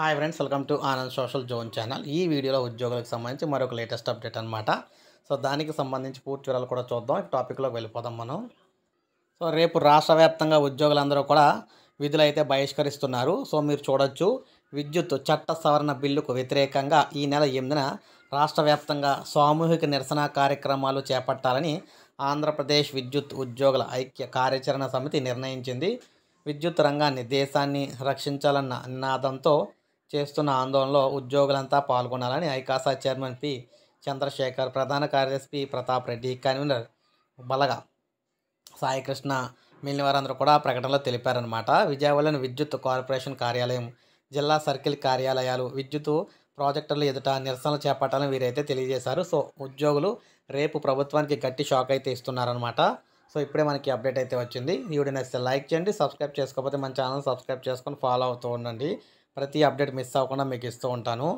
hi friends welcome to Anand social zone channel ఈ వీడియోలో ఉద్యోగులకు సంబంధించి మరొక లేటెస్ట్ అప్డేట్ అనమాట సో దానికి సంబంధించి పూర్తి వివరాలు కూడా చూద్దాం టాపిక్లోకి వెళ్ళిపోదాం మనం సో రేపు రాష్ట్ర వ్యాప్తంగా ఉద్యోగులందరూ కూడా విధులు అయితే బహిష్కరిస్తున్నారు సో మీరు చూడొచ్చు విద్యుత్ చట్ట సవరణ బిల్లుకు వ్యతిరేకంగా ఈ నెల ఎనిమిదిన రాష్ట్ర వ్యాప్తంగా సామూహిక నిరసన కార్యక్రమాలు చేపట్టాలని ఆంధ్రప్రదేశ్ విద్యుత్ ఉద్యోగుల ఐక్య కార్యాచరణ సమితి నిర్ణయించింది విద్యుత్ రంగాన్ని దేశాన్ని రక్షించాలన్న నినాదంతో చేస్తున్న ఆందోళనలో ఉద్యోగులంతా పాల్గొనాలని ఐకాసా చైర్మన్ పి చంద్రశేఖర్ ప్రధాన కార్యదర్శి పి ప్రతాప్ రెడ్డి కన్వీనర్ బలగా సాయికృష్ణ మిగిలిన వారందరూ కూడా ప్రకటనలో తెలిపారనమాట విజయవాడలోని విద్యుత్ కార్పొరేషన్ కార్యాలయం జిల్లా సర్కిల్ కార్యాలయాలు విద్యుత్ ప్రాజెక్టులు ఎదుట నిరసనలు చేపట్టాలని వీరైతే తెలియజేశారు సో ఉద్యోగులు రేపు ప్రభుత్వానికి గట్టి షాక్ అయితే ఇస్తున్నారనమాట సో ఇప్పుడే మనకి అప్డేట్ అయితే వచ్చింది వీడియో నచ్చితే లైక్ చేయండి సబ్స్క్రైబ్ చేసుకోకపోతే మన ఛానల్ సబ్స్క్రైబ్ చేసుకొని ఫాలో అవుతూ ఉండండి ప్రతి అప్డేట్ మిస్ అవ్వకుండా మీకు ఇస్తూ ఉంటాను